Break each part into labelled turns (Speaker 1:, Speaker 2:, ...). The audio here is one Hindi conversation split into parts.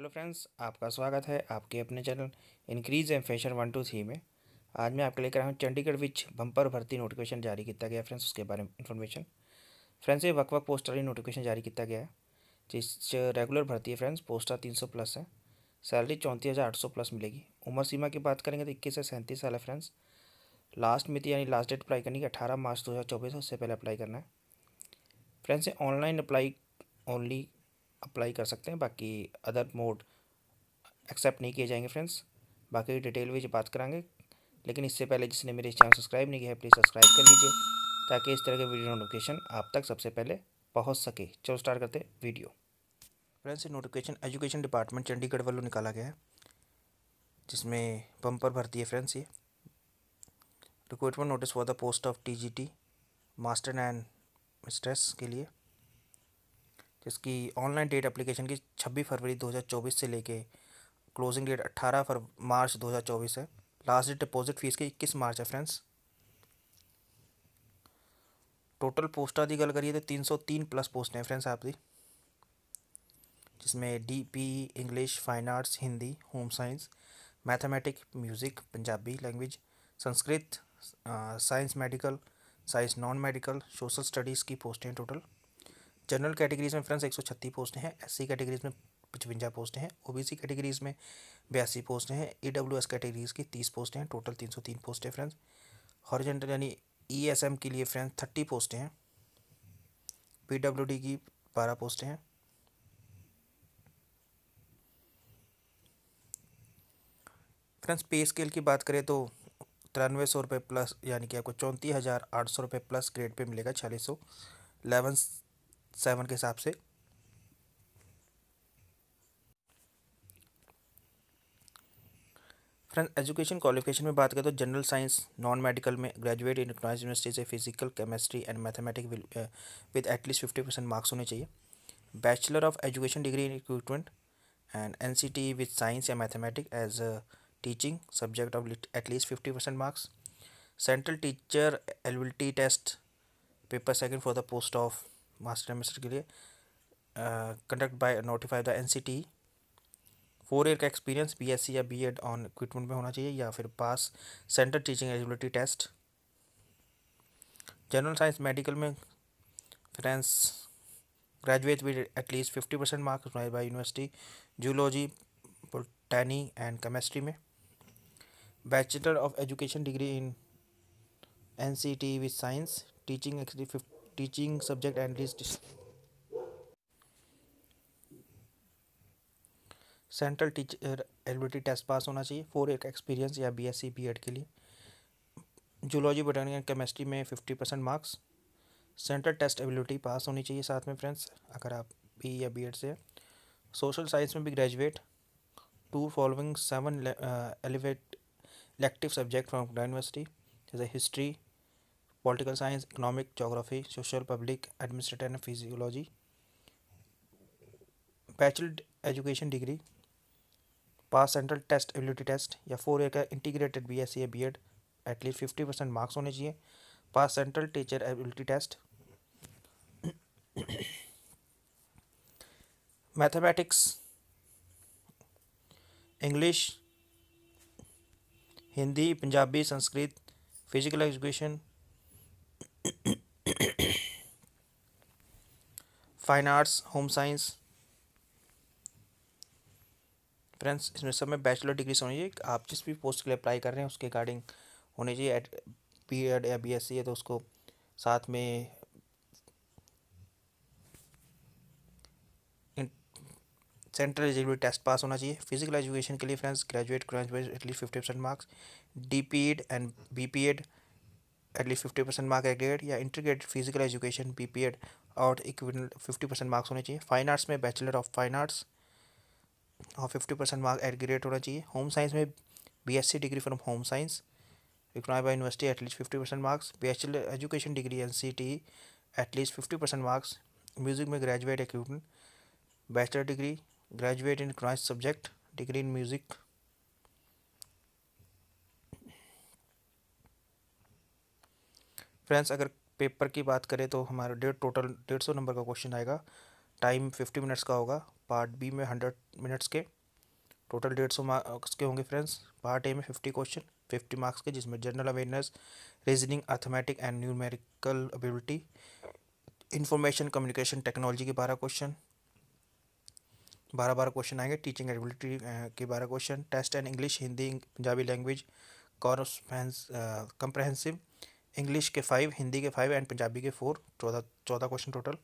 Speaker 1: हेलो फ्रेंड्स आपका स्वागत है आपके अपने channel increase and fashion one two three में आज मैं आपके लेकर आया हूँ चंडीगढ़ विच बम्पर भर्ती नोटिफिकेशन जारी किया गया फ्रेंड्स उसके बारे में इन्फॉर्मेशन फ्रेंड्स ये वक् वक् पोस्टर ही नोटिफिकेशन जारी किया गया है जिस रेगुलर भर्ती है फ्रेंड्स पोस्टर तीन सौ प्लस है सैलरी चौंतीस हज़ार आठ सौ प्लस मिलेगी उम्र सीमा की बात करेंगे तो इक्कीस से सैंतीस साल है फ्रेंड्स लास्ट मिति यानी लास्ट डेट अप्लाई करनी है अठारह मार्च दो हज़ार चौबीस उससे पहले अप्लाई करना है friends online apply only apply कर सकते हैं बाकी अदर मोड एक्सेप्ट नहीं किए जाएंगे फ्रेंड्स बाकी डिटेल में बात कराएंगे लेकिन इससे पहले जिसने मेरे चैनल सब्सक्राइब नहीं किया है प्लीज़ सब्सक्राइब कर लीजिए ताकि इस तरह के वीडियो नोटिफिकेशन आप तक सबसे पहले पहुंच सके चलो स्टार्ट करते video friends notification education department Chandigarh वालों निकाला गया है जिसमें बम्पर भर्ती है फ्रेंड्स ये recruitment notice for the post of T master and mistress के लिए जिसकी ऑनलाइन डेट एप्लीकेशन की छब्बीस फरवरी 2024 से लेके क्लोजिंग डेट 18 फर मार्च 2024 है लास्ट डेट डिपॉजिट फीस की इक्कीस मार्च है फ्रेंड्स टोटल पोस्टा की गल करिए तो तीन सौ तीन प्लस पोस्ट हैं फ्रेंड्स आपकी जिसमें D P English fine arts Hindi home science mathematic music Punjabi language Sanskrit science medical science non medical social studies की पोस्टें टोटल जनरल कैटेगरीज में फ्रेंड्स एक सौ छत्तीस पोस्ट हैं सी कैटेगरीज में पचवंजा पोस्ट हैं ओबीसी कैटेगरीज में बयासी पोस्ट हैं एस कैटेगरीज की तीस पोस्ट हैं टोटल तीन सौ तीन पोस्ट है फ्रेंड्स हॉरिजेंटल यानी एम e के लिए फ्रेंड्स थर्टी पोस्ट हैं डी की बारह पोस्ट हैं फ्रेंड्स पे स्केल की बात करें तो तिरानवे सौ रुपये प्लस यानी कि आपको चौंतीस हज़ार आठ सौ रुपये प्लस ग्रेड पे मिलेगा छियालीस सौ इलेवन सेवन के हिसाब से फ्रेंड एजुकेशन क्वालिफिकेशन में बात करें तो जनरल साइंस नॉन मेडिकल में ग्रेजुएट इन टेक्नोलॉजी यूनिवर्सिटी से physical chemistry and mathematic with at least fifty percent marks होने चाहिए bachelor of education degree in equipment and N C T with science या mathematic as teaching subject of at least fifty percent marks central teacher eligibility test paper second for the post of master semester के लिए conduct by notify the N C T four year का एक्सपीरियंस बी एस सी या बी एड ऑन इक्विपमेंट में होना चाहिए या फिर pass centre teaching eligibility test general science medical में friends graduate with at least fifty percent marks by university zoology botany and chemistry में bachelor of education degree in N C T with science teaching experience teaching subject enlist central teacher eligibility test pass होना चाहिए फोर एक एक्सपीरियंस या बीएससी बीएड के लिए जूलॉजी बटानी एंड केमिस्ट्री में fifty percent marks central test ability pass होनी चाहिए साथ में फ्रेंड्स अगर आप बी या बी से सोशल साइंस में भी graduate to following seven elevate elective subject from university जैसे history political science economic geography social public administrative and physiology bachelor education degree pass central test ability test या फोर ईयर का इंटीग्रेटेड बी एस सी या B Ed at least fifty percent marks होने चाहिए pass central teacher ability test mathematics English Hindi Punjabi Sanskrit physical education fine arts home science friends इसमें सब में बैचलर डिग्री होनी चाहिए आप जिस भी पोस्ट के लिए अप्लाई कर रहे हैं उसके अकॉर्डिंग होनी चाहिए एट बी एड या बी एस सी है तो उसको साथ में सेंट्रल एलिजिबिलिटी टेस्ट पास होना चाहिए फिजिकल एजुकेशन के लिए friends graduate graduate at least fifty percent marks D P Ed and B P Ed at least fifty percent mark aggregate या integrate physical education B P Ed और इक्विवेलेंट फिफ्टी परसेंट मार्क्स होने चाहिए फाइन आर्ट्स में बैचलर ऑफ फाइन आर्ट्स और फिफ्टी परसेंट मार्क एडग्रेट होना चाहिए होम साइंस में BSc degree from home science economy by university at least fifty percent marks bachelor education degree N C T at least fifty percent marks music में graduate equipment bachelor degree graduate in economics subject degree in music friends अगर पेपर की बात करें तो हमारा डेढ़ टोटल डेढ़ सौ नंबर का क्वेश्चन आएगा टाइम फिफ्टी मिनट्स का होगा पार्ट बी में हंड्रेड मिनट्स के टोटल डेढ़ सौ मार्क्स के होंगे फ्रेंड्स पार्ट ए में फिफ्टी क्वेश्चन फिफ्टी मार्क्स के जिसमें general awareness reasoning arithmetic and numerical ability information communication technology के बारह क्वेश्चन बारह बारह क्वेश्चन आएंगे टीचिंग एबिलिटी के बारह question test and English Hindi Punjabi language correspondence comprehensive English के फाइव हिंदी के फाइव एंड पंजाबी के फोर चौदह चौदह क्वेश्चन टोटल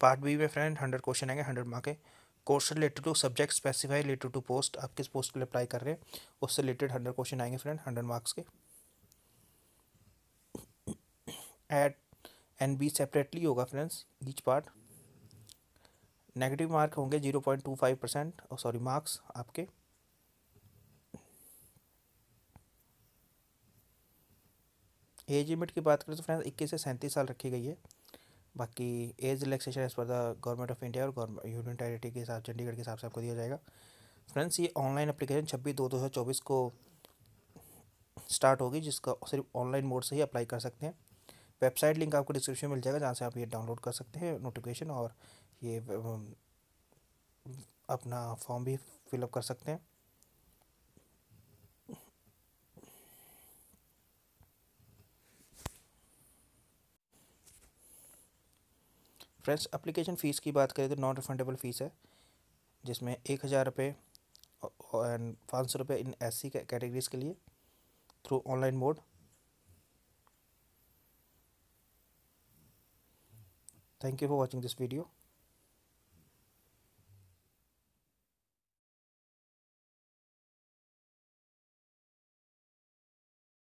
Speaker 1: पार्ट बी में फ्रेंड हंड्रेड क्वेश्चन आएंगे हंड्रेड मार्क के course related to subject specify related to post आप किस पोस्ट के लिए अप्लाई कर रहे हैं उससे रिलेटेड हंड्रेड क्वेश्चन आएंगे फ्रेंड हंड्रेड मार्क्स के एट एंड बी सेपरेटली होगा friends each part negative mark होंगे zero point two five percent sorry marks आपके एज लिमिट की बात करें तो फ्रेंड्स इक्कीस से सैंतीस साल रखी गई है बाकी age relaxation age per the government of India और गवर्नमेंट यूनियन टेरेटरी के हिसाब चंडीगढ़ के हिसाब से आपको दिया जाएगा फ्रेंड्स ये ऑनलाइन अप्लीकेशन छब्बीस दो दो हज़ार चौबीस को स्टार्ट होगी जिसका सिर्फ ऑनलाइन मोड से ही अप्लाई कर सकते हैं वेबसाइट लिंक आपको डिस्क्रिप्शन मिल जाएगा जहाँ से आप ये डाउनलोड कर सकते हैं नोटिफिकेशन और ये अपना फॉर्म भी फिलअप कर सकते हैं फ्रेंड्स अप्लीकेशन फ़ीस की बात करें तो नॉन रिफंडेबल फ़ीस है जिसमें एक हज़ार रुपये एंड पाँच सौ रुपये इन एस सी कैटेगरीज़ के लिए through online mode thank you for watching this video